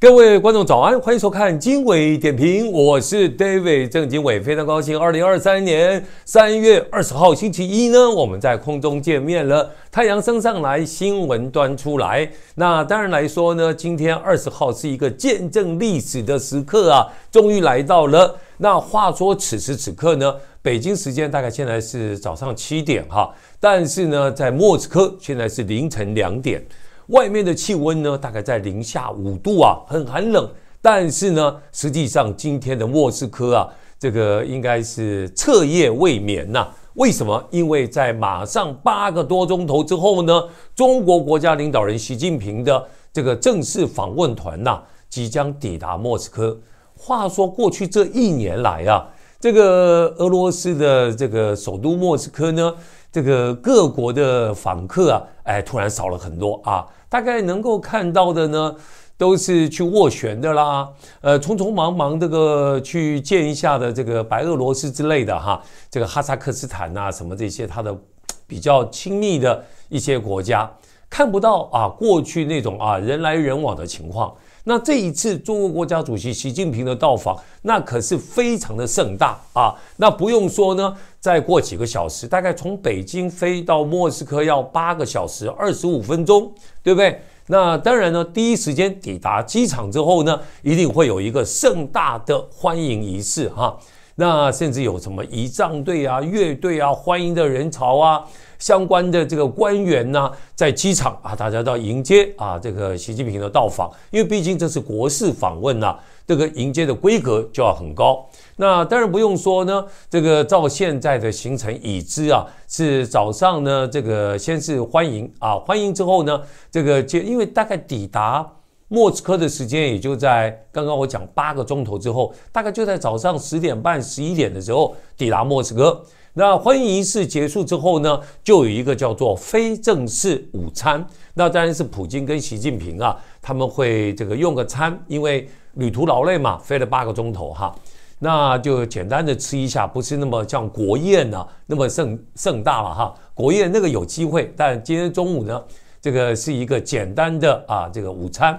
各位观众早安，欢迎收看经纬点评，我是 David 郑经纬，非常高兴，二零二三年三月二十号星期一呢，我们在空中见面了。太阳升上来，新闻端出来。那当然来说呢，今天二十号是一个见证历史的时刻啊，终于来到了。那话说此时此刻呢，北京时间大概现在是早上七点哈，但是呢，在莫斯科现在是凌晨两点。外面的气温呢，大概在零下五度啊，很寒冷。但是呢，实际上今天的莫斯科啊，这个应该是彻夜未眠呐。为什么？因为在马上八个多钟头之后呢，中国国家领导人习近平的这个正式访问团呐，即将抵达莫斯科。话说过去这一年来啊，这个俄罗斯的这个首都莫斯科呢。这个各国的访客啊，哎，突然少了很多啊。大概能够看到的呢，都是去斡旋的啦，呃，匆匆忙忙这个去见一下的这个白俄罗斯之类的哈，这个哈萨克斯坦呐，什么这些他的比较亲密的一些国家，看不到啊过去那种啊人来人往的情况。那这一次中国国家主席习近平的到访，那可是非常的盛大啊！那不用说呢，再过几个小时，大概从北京飞到莫斯科要八个小时二十五分钟，对不对？那当然呢，第一时间抵达机场之后呢，一定会有一个盛大的欢迎仪式哈。那甚至有什么仪仗队啊、乐队啊、欢迎的人潮啊、相关的这个官员呐，在机场啊，大家都迎接啊这个习近平的到访，因为毕竟这是国事访问呐，这个迎接的规格就要很高。那当然不用说呢，这个照现在的行程已知啊，是早上呢，这个先是欢迎啊，欢迎之后呢，这个接，因为大概抵达。莫斯科的时间也就在刚刚，我讲八个钟头之后，大概就在早上十点半、十一点的时候抵达莫斯科。那欢迎仪式结束之后呢，就有一个叫做非正式午餐。那当然是普京跟习近平啊，他们会这个用个餐，因为旅途劳累嘛，飞了八个钟头哈，那就简单的吃一下，不是那么像国宴呢，那么盛盛大了哈。国宴那个有机会，但今天中午呢，这个是一个简单的啊，这个午餐。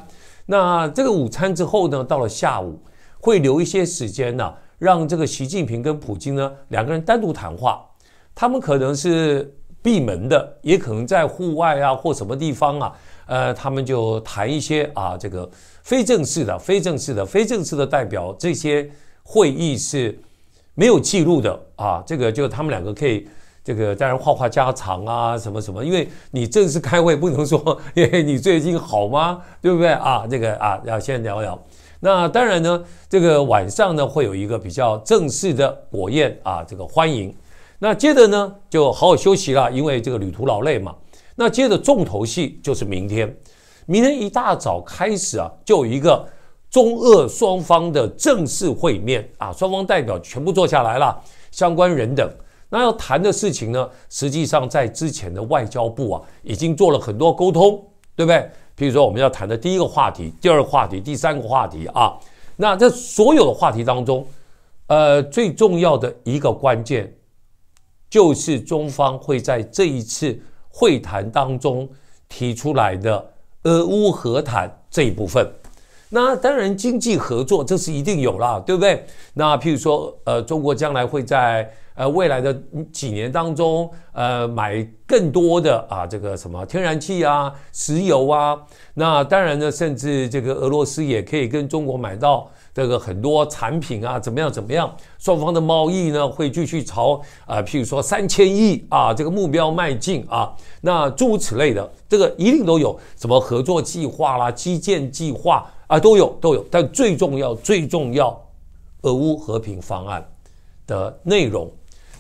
那这个午餐之后呢，到了下午会留一些时间呢，让这个习近平跟普京呢两个人单独谈话。他们可能是闭门的，也可能在户外啊或什么地方啊，呃，他们就谈一些啊这个非正式的、非正式的、非正式的代表这些会议是没有记录的啊，这个就他们两个可以。这个当然，话话家常啊，什么什么，因为你正式开会不能说，你最近好吗？对不对啊？这个啊，要先聊聊。那当然呢，这个晚上呢会有一个比较正式的国宴啊，这个欢迎。那接着呢就好好休息了，因为这个旅途劳累嘛。那接着重头戏就是明天，明天一大早开始啊，就有一个中俄双方的正式会面啊，双方代表全部坐下来了，相关人等。那要谈的事情呢，实际上在之前的外交部啊，已经做了很多沟通，对不对？比如说我们要谈的第一个话题、第二个话题、第三个话题啊，那这所有的话题当中，呃，最重要的一个关键，就是中方会在这一次会谈当中提出来的俄乌和谈这一部分。那当然，经济合作这是一定有啦，对不对？那譬如说，呃，中国将来会在呃未来的几年当中，呃，买更多的啊，这个什么天然气啊、石油啊。那当然呢，甚至这个俄罗斯也可以跟中国买到这个很多产品啊，怎么样怎么样？双方的贸易呢，会继续朝啊，譬如说三千亿啊这个目标迈进啊。那诸如此类的，这个一定都有什么合作计划啦、基建计划。啊，都有都有，但最重要最重要，俄乌和平方案的内容。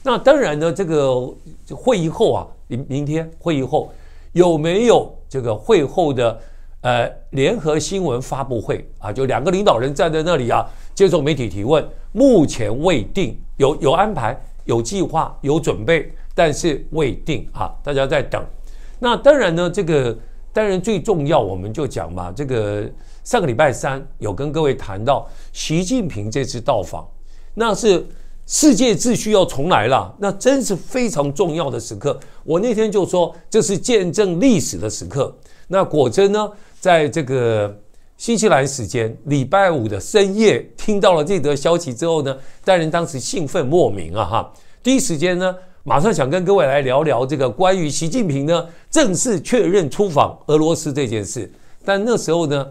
那当然呢，这个会议后啊，明明天会议后有没有这个会后的呃联合新闻发布会啊？就两个领导人站在那里啊，接受媒体提问。目前未定，有有安排，有计划，有准备，但是未定啊，大家在等。那当然呢，这个当然最重要，我们就讲嘛，这个。上个礼拜三有跟各位谈到习近平这次到访，那是世界秩序要重来了，那真是非常重要的时刻。我那天就说这是见证历史的时刻。那果真呢，在这个新西兰时间礼拜五的深夜，听到了这则消息之后呢，大人当时兴奋莫名啊哈！第一时间呢，马上想跟各位来聊聊这个关于习近平呢正式确认出访俄罗斯这件事。但那时候呢。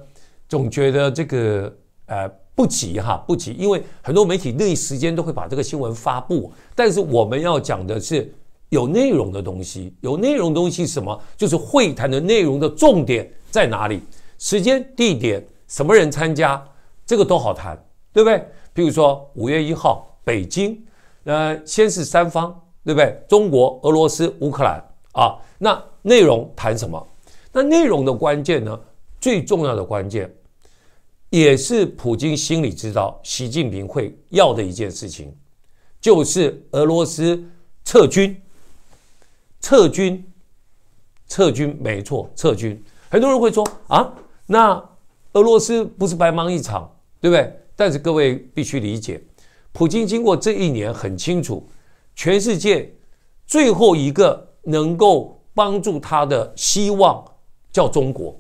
总觉得这个呃不急哈，不急，因为很多媒体第一时间都会把这个新闻发布。但是我们要讲的是有内容的东西，有内容东西什么？就是会谈的内容的重点在哪里？时间、地点、什么人参加，这个都好谈，对不对？比如说五月一号，北京，呃，先是三方，对不对？中国、俄罗斯、乌克兰啊，那内容谈什么？那内容的关键呢？最重要的关键。也是普京心里知道习近平会要的一件事情，就是俄罗斯撤军。撤军，撤军，没错，撤军。很多人会说啊，那俄罗斯不是白忙一场，对不对？但是各位必须理解，普京经过这一年很清楚，全世界最后一个能够帮助他的希望叫中国。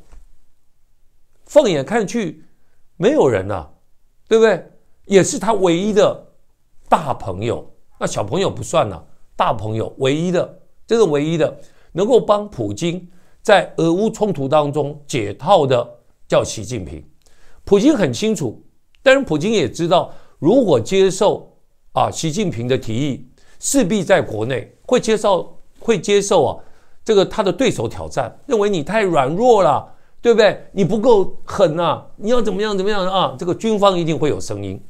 放眼看去。没有人呐，对不对？也是他唯一的大朋友。那小朋友不算了，大朋友唯一的，这是唯一的能够帮普京在俄乌冲突当中解套的，叫习近平。普京很清楚，但是普京也知道，如果接受啊习近平的提议，势必在国内会接受会接受啊这个他的对手挑战，认为你太软弱了。对不对？你不够狠呐！你要怎么样怎么样啊？这个军方一定会有声音，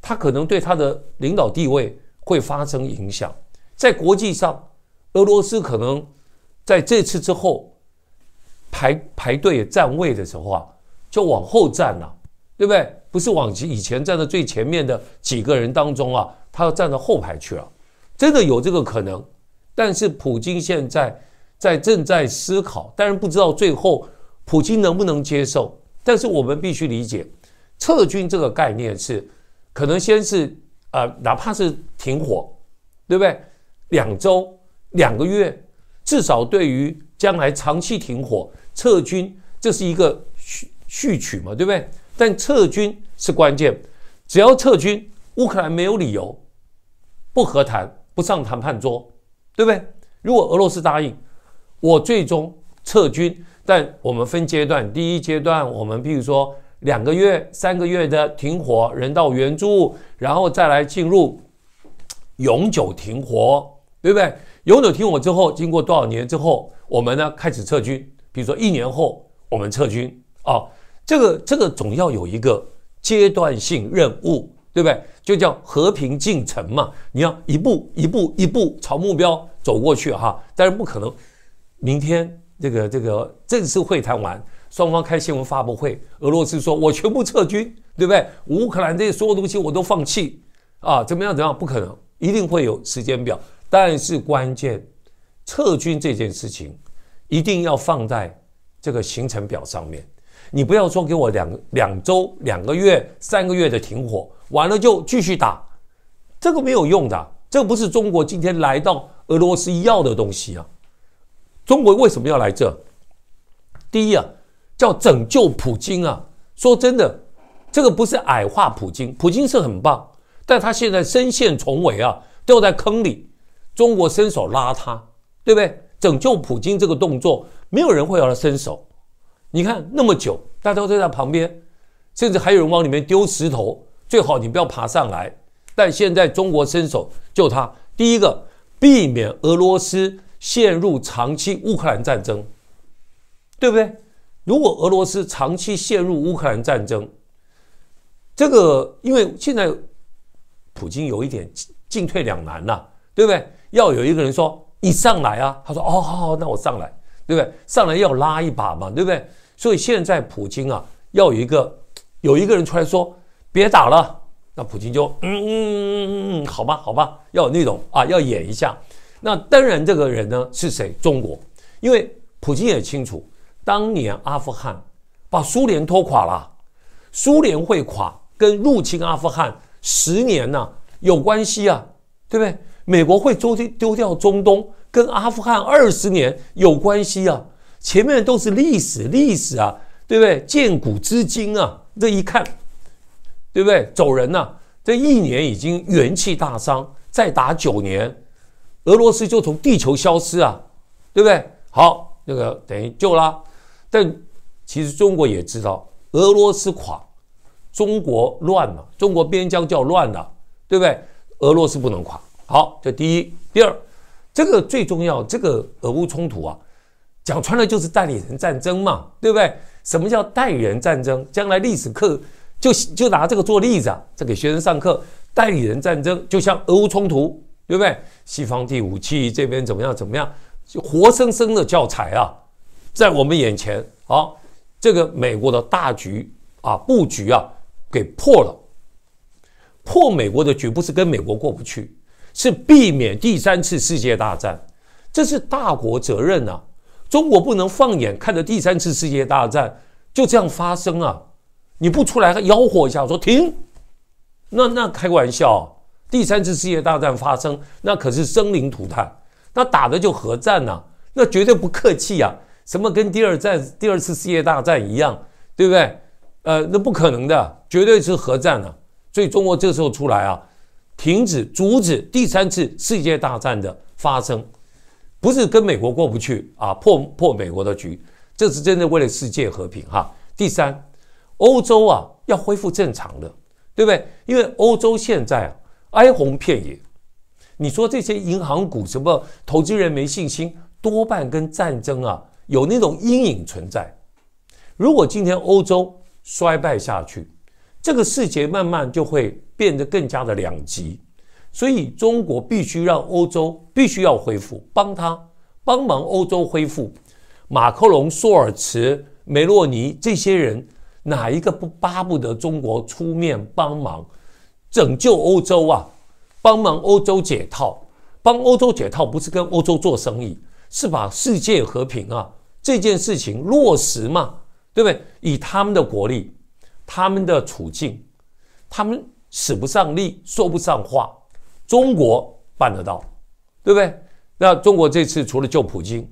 他可能对他的领导地位会发生影响。在国际上，俄罗斯可能在这次之后排排队站位的时候啊，就往后站了，对不对？不是往以前站的最前面的几个人当中啊，他要站到后排去了。真的有这个可能。但是普京现在在正在思考，但是不知道最后。普京能不能接受？但是我们必须理解，撤军这个概念是可能先是呃，哪怕是停火，对不对？两周、两个月，至少对于将来长期停火撤军，这是一个序序曲嘛，对不对？但撤军是关键，只要撤军，乌克兰没有理由不和谈、不上谈判桌，对不对？如果俄罗斯答应我最终撤军。但我们分阶段，第一阶段我们比如说两个月、三个月的停火、人道援助，然后再来进入永久停火，对不对？永久停火之后，经过多少年之后，我们呢开始撤军，比如说一年后我们撤军啊，这个这个总要有一个阶段性任务，对不对？就叫和平进程嘛，你要一步一步一步朝目标走过去哈，但是不可能明天。这个这个正式会谈完，双方开新闻发布会。俄罗斯说：“我全部撤军，对不对？乌克兰这些所有东西我都放弃啊，怎么样？怎么样？不可能，一定会有时间表。但是关键，撤军这件事情一定要放在这个行程表上面。你不要说给我两两周、两个月、三个月的停火，完了就继续打，这个没有用的。这个不是中国今天来到俄罗斯要的东西啊。”中国为什么要来这？第一啊，叫拯救普京啊！说真的，这个不是矮化普京，普京是很棒，但他现在身陷重围啊，掉在坑里，中国伸手拉他，对不对？拯救普京这个动作，没有人会要他伸手。你看那么久，大家都在旁边，甚至还有人往里面丢石头，最好你不要爬上来。但现在中国伸手救他，第一个避免俄罗斯。陷入长期乌克兰战争，对不对？如果俄罗斯长期陷入乌克兰战争，这个因为现在普京有一点进退两难了，对不对？要有一个人说你上来啊，他说哦，好，好，那我上来，对不对？上来要拉一把嘛，对不对？所以现在普京啊，要有一个有一个人出来说别打了，那普京就嗯嗯嗯嗯，好吧，好吧，要有那种啊，要演一下。那当然，这个人呢是谁？中国，因为普京也清楚，当年阿富汗把苏联拖垮了，苏联会垮跟入侵阿富汗十年呢有关系啊，对不对？美国会丢丢掉中东跟阿富汗二十年有关系啊，前面都是历史历史啊，对不对？见古知今啊，这一看，对不对？走人呐，这一年已经元气大伤，再打九年。俄罗斯就从地球消失啊，对不对？好，那个等于就了。但其实中国也知道，俄罗斯垮，中国乱嘛，中国边疆就要乱了，对不对？俄罗斯不能垮。好，这第一，第二，这个最重要。这个俄乌冲突啊，讲穿了就是代理人战争嘛，对不对？什么叫代理人战争？将来历史课就就拿这个做例子，啊，在给学生上课。代理人战争就像俄乌冲突。对不对？西方第五期这边怎么样？怎么样？活生生的教材啊，在我们眼前啊，这个美国的大局啊，布局啊，给破了。破美国的局不是跟美国过不去，是避免第三次世界大战。这是大国责任呐！中国不能放眼看着第三次世界大战就这样发生啊！你不出来吆喝一下，我说停，那那开玩笑。第三次世界大战发生，那可是生灵涂炭，那打的就核战呐，那绝对不客气啊，什么跟第二战、第二次世界大战一样，对不对？呃，那不可能的，绝对是核战啊。所以中国这时候出来啊，停止、阻止第三次世界大战的发生，不是跟美国过不去啊，破破美国的局，这是真的为了世界和平哈。第三，欧洲啊要恢复正常的，对不对？因为欧洲现在啊。哀鸿遍野，你说这些银行股什么？投资人没信心，多半跟战争啊有那种阴影存在。如果今天欧洲衰败下去，这个世界慢慢就会变得更加的两极。所以中国必须让欧洲必须要恢复，帮他帮忙欧洲恢复。马克龙、舒尔茨、梅洛尼这些人，哪一个不巴不得中国出面帮忙？拯救欧洲啊，帮忙欧洲解套，帮欧洲解套不是跟欧洲做生意，是把世界和平啊这件事情落实嘛，对不对？以他们的国力，他们的处境，他们使不上力，说不上话，中国办得到，对不对？那中国这次除了救普京，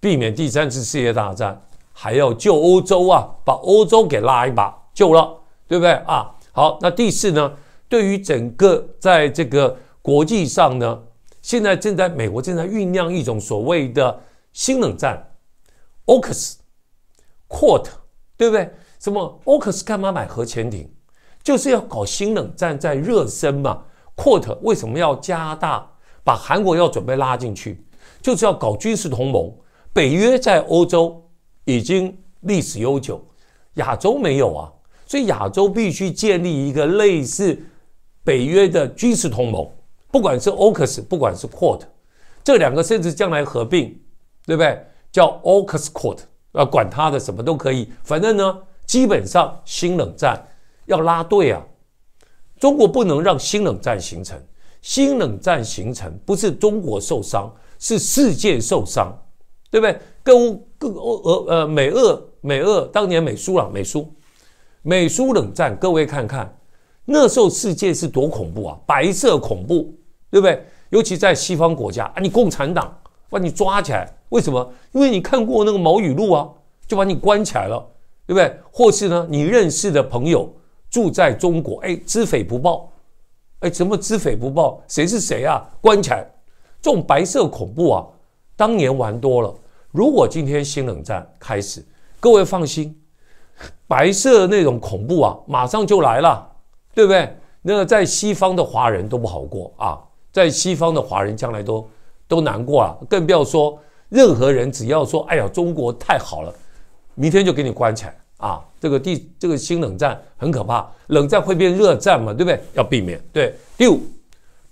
避免第三次世界大战，还要救欧洲啊，把欧洲给拉一把，救了，对不对啊？好，那第四呢？对于整个在这个国际上呢，现在正在美国正在酝酿一种所谓的新冷战 o c s q u a r t 对不对？什么 o c s 干嘛买核潜艇？就是要搞新冷战在热身嘛？Quart 为什么要加大把韩国要准备拉进去？就是要搞军事同盟。北约在欧洲已经历史悠久，亚洲没有啊。所以亚洲必须建立一个类似北约的军事同盟，不管是 o s 不管是 Court，这两个甚至将来合并，对不对？叫 Ox Court 啊，管他的，什么都可以。反正呢，基本上新冷战要拉队啊，中国不能让新冷战形成。新冷战形成不是中国受伤，是世界受伤，对不对？跟乌欧俄呃美俄美俄当年美苏了美苏美苏冷战，各位看看，那时候世界是多恐怖啊！白色恐怖，对不对？尤其在西方国家，啊，你共产党把你抓起来，为什么？因为你看过那个毛语录啊，就把你关起来了，对不对？或是呢，你认识的朋友住在中国，哎，知匪不报，哎，什么知匪不报？谁是谁啊？关起来，这种白色恐怖啊，当年玩多了。如果今天新冷战开始，各位放心。白色那种恐怖啊，马上就来了，对不对？那个在西方的华人都不好过啊，在西方的华人将来都都难过了，更不要说任何人，只要说，哎呀，中国太好了，明天就给你关起来啊！这个地，这个新冷战很可怕，冷战会变热战嘛，对不对？要避免。对，第五，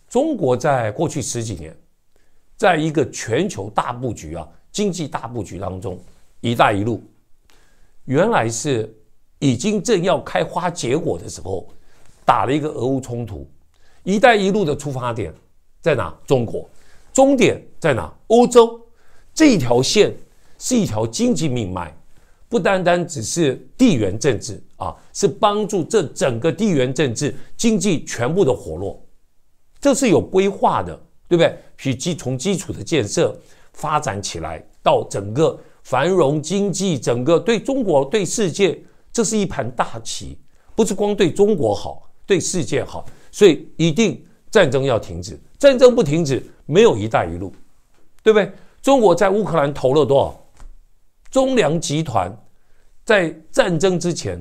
中国在过去十几年，在一个全球大布局啊，经济大布局当中，一带一路。原来是已经正要开花结果的时候，打了一个俄乌冲突。“一带一路”的出发点在哪？中国，终点在哪？欧洲。这一条线是一条经济命脉，不单单只是地缘政治啊，是帮助这整个地缘政治经济全部的活络。这是有规划的，对不对？基从基础的建设发展起来，到整个。繁荣经济，整个对中国、对世界，这是一盘大棋，不是光对中国好，对世界好。所以，一定战争要停止，战争不停止，没有“一带一路”，对不对？中国在乌克兰投了多少？中粮集团在战争之前，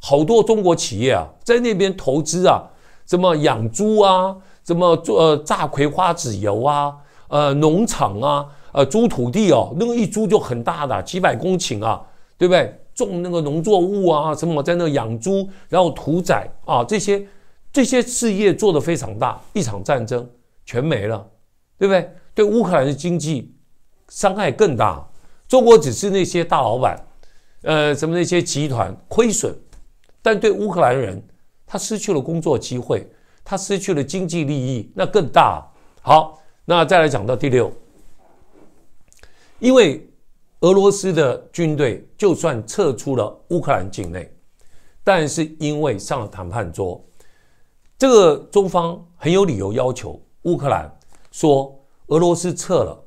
好多中国企业啊，在那边投资啊，什么养猪啊，什么做榨葵花籽油啊，呃，农场啊。呃，租土地哦，那个一租就很大的，几百公顷啊，对不对？种那个农作物啊，什么在那养猪，然后屠宰啊，这些这些事业做的非常大，一场战争全没了，对不对？对乌克兰的经济伤害更大。中国只是那些大老板，呃，什么那些集团亏损，但对乌克兰人，他失去了工作机会，他失去了经济利益，那更大。好，那再来讲到第六。因为俄罗斯的军队就算撤出了乌克兰境内，但是因为上了谈判桌，这个中方很有理由要求乌克兰说：俄罗斯撤了，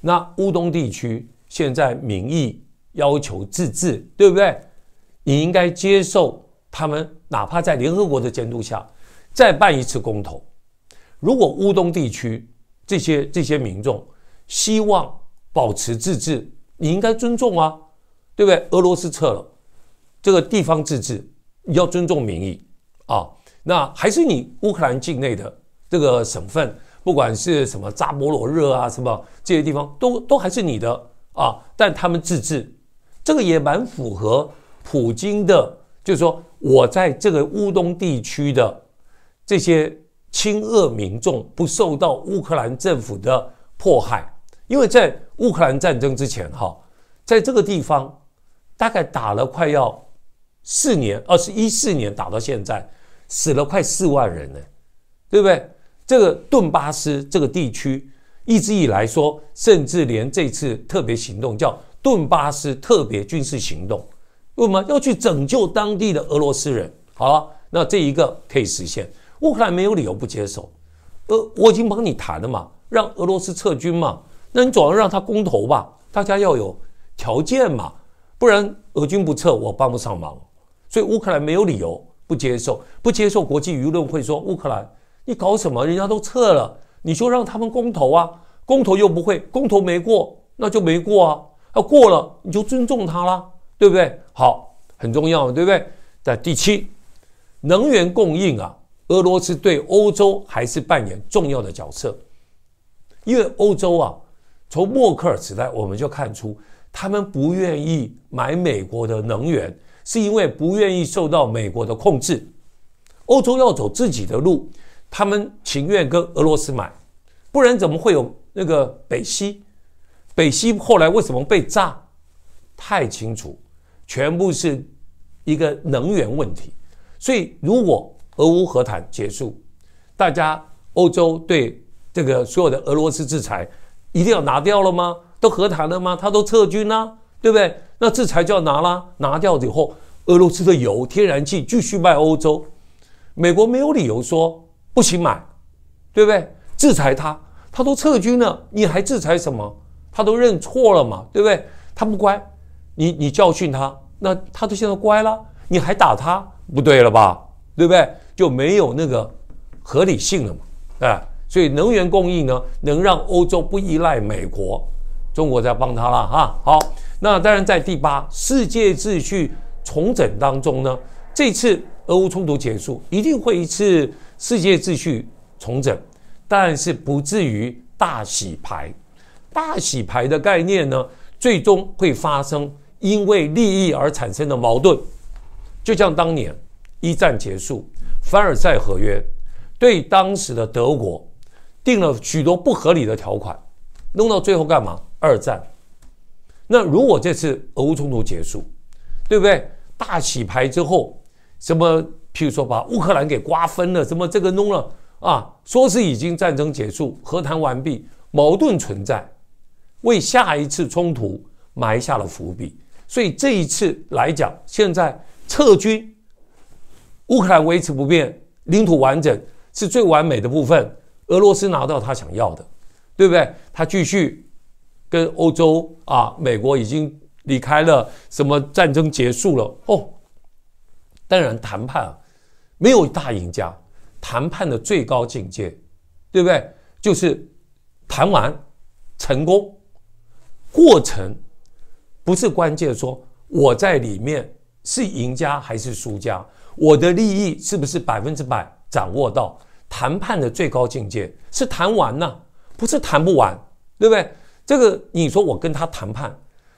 那乌东地区现在民意要求自治，对不对？你应该接受他们，哪怕在联合国的监督下再办一次公投。如果乌东地区这些这些民众希望，保持自治，你应该尊重啊，对不对？俄罗斯撤了，这个地方自治，你要尊重民意啊。那还是你乌克兰境内的这个省份，不管是什么扎波罗热啊，什么这些地方，都都还是你的啊。但他们自治，这个也蛮符合普京的，就是说我在这个乌东地区的这些亲俄民众不受到乌克兰政府的迫害。因为在乌克兰战争之前，哈，在这个地方大概打了快要四年，二十一四年打到现在，死了快四万人呢，对不对？这个顿巴斯这个地区，一直以来说，甚至连这次特别行动叫顿巴斯特别军事行动，为什么要去拯救当地的俄罗斯人？好了，那这一个可以实现，乌克兰没有理由不接受。呃，我已经帮你谈了嘛，让俄罗斯撤军嘛。那你总要让他公投吧，大家要有条件嘛，不然俄军不撤，我帮不上忙。所以乌克兰没有理由不接受，不接受国际舆论会说乌克兰你搞什么？人家都撤了，你就让他们公投啊？公投又不会，公投没过那就没过啊，啊过了你就尊重他了，对不对？好，很重要，对不对？在第七，能源供应啊，俄罗斯对欧洲还是扮演重要的角色，因为欧洲啊。从默克尔时代，我们就看出他们不愿意买美国的能源，是因为不愿意受到美国的控制。欧洲要走自己的路，他们情愿跟俄罗斯买，不然怎么会有那个北溪？北溪后来为什么被炸？太清楚，全部是一个能源问题。所以，如果俄乌和谈结束，大家欧洲对这个所有的俄罗斯制裁。一定要拿掉了吗？都和谈了吗？他都撤军了，对不对？那制裁就要拿啦！拿掉以后，俄罗斯的油、天然气继续卖欧洲，美国没有理由说不行买，对不对？制裁他，他都撤军了，你还制裁什么？他都认错了嘛，对不对？他不乖，你你教训他，那他都现在乖了，你还打他，不对了吧？对不对？就没有那个合理性了嘛，哎。所以能源供应呢，能让欧洲不依赖美国，中国在帮他了哈。好，那当然在第八世界秩序重整当中呢，这次俄乌冲突结束，一定会一次世界秩序重整，但是不至于大洗牌。大洗牌的概念呢，最终会发生因为利益而产生的矛盾，就像当年一战结束，凡尔赛合约对当时的德国。定了许多不合理的条款，弄到最后干嘛？二战。那如果这次俄乌冲突结束，对不对？大洗牌之后，什么？譬如说把乌克兰给瓜分了，什么这个弄了啊？说是已经战争结束，和谈完毕，矛盾存在，为下一次冲突埋下了伏笔。所以这一次来讲，现在撤军，乌克兰维持不变，领土完整是最完美的部分。俄罗斯拿到他想要的，对不对？他继续跟欧洲啊，美国已经离开了，什么战争结束了哦？当然，谈判没有大赢家。谈判的最高境界，对不对？就是谈完成功，过程不是关键。说我在里面是赢家还是输家？我的利益是不是百分之百掌握到？谈判的最高境界是谈完呢，不是谈不完，对不对？这个你说我跟他谈判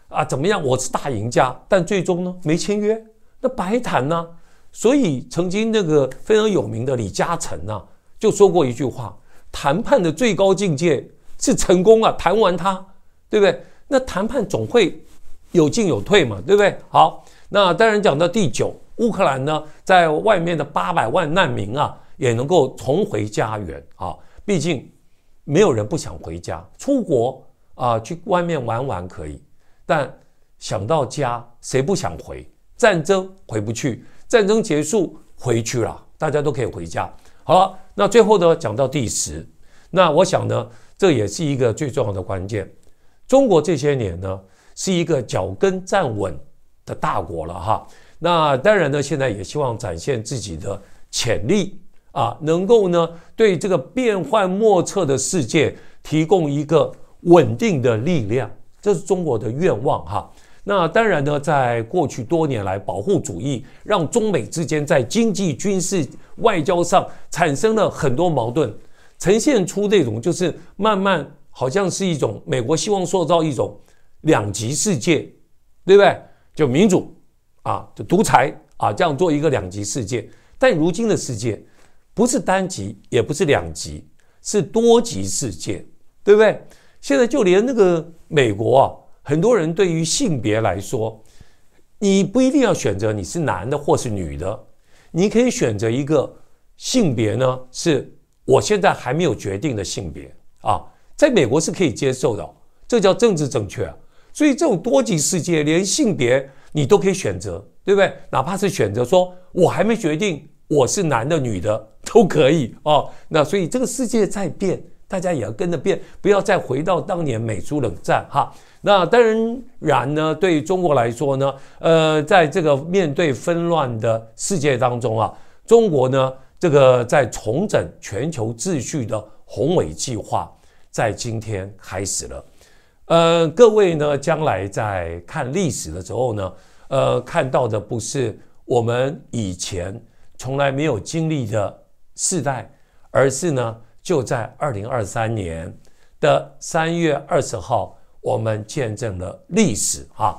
啊，怎么样？我是大赢家，但最终呢没签约，那白谈呢？所以曾经那个非常有名的李嘉诚呢，就说过一句话：谈判的最高境界是成功啊，谈完他，对不对？那谈判总会有进有退嘛，对不对？好，那当然讲到第九，乌克兰呢，在外面的八百万难民啊。也能够重回家园啊！毕竟没有人不想回家。出国啊，去外面玩玩可以，但想到家，谁不想回？战争回不去，战争结束回去了，大家都可以回家。好了，那最后呢，讲到第十，那我想呢，这也是一个最重要的关键。中国这些年呢，是一个脚跟站稳的大国了哈。那当然呢，现在也希望展现自己的潜力。啊，能够呢对这个变幻莫测的世界提供一个稳定的力量，这是中国的愿望哈。那当然呢，在过去多年来，保护主义让中美之间在经济、军事、外交上产生了很多矛盾，呈现出那种就是慢慢好像是一种美国希望塑造一种两极世界，对不对？就民主啊，就独裁啊，这样做一个两极世界。但如今的世界。不是单极，也不是两极，是多极世界，对不对？现在就连那个美国啊，很多人对于性别来说，你不一定要选择你是男的或是女的，你可以选择一个性别呢，是我现在还没有决定的性别啊，在美国是可以接受的，这叫政治正确。所以这种多极世界，连性别你都可以选择，对不对？哪怕是选择说，我还没决定。我是男的、女的 都可以哦。那所以这个世界在变，大家也要跟着变，不要再回到当年美苏冷战哈。那当然呢，对中国来说呢，呃，在这个面对纷乱的世界当中啊，中国呢这个在重整全球秩序的宏伟计划，在今天开始了。呃，各位呢，将来在看历史的时候呢，呃，看到的不是我们以前。从来没有经历的时代，而是呢，就在二零二三年的三月二十号，我们见证了历史啊！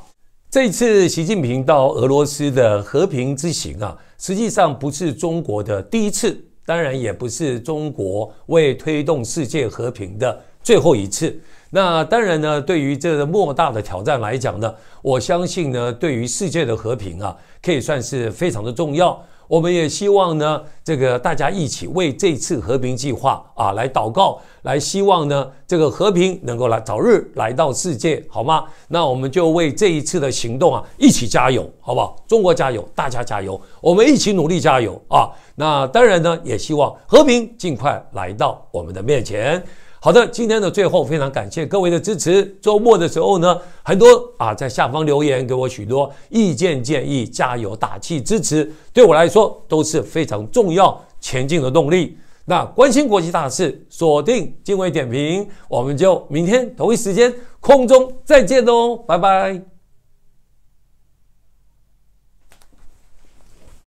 这次习近平到俄罗斯的和平之行啊，实际上不是中国的第一次，当然也不是中国为推动世界和平的最后一次。那当然呢，对于这莫大的挑战来讲呢，我相信呢，对于世界的和平啊，可以算是非常的重要。我们也希望呢，这个大家一起为这次和平计划啊来祷告，来希望呢，这个和平能够来早日来到世界，好吗？那我们就为这一次的行动啊一起加油，好不好？中国加油，大家加油，我们一起努力加油啊！那当然呢，也希望和平尽快来到我们的面前。好的，今天的最后，非常感谢各位的支持。周末的时候呢，很多啊在下方留言给我许多意见建议，加油打气支持，对我来说都是非常重要前进的动力。那关心国际大事，锁定经纬点评，我们就明天同一时间空中再见喽，拜拜。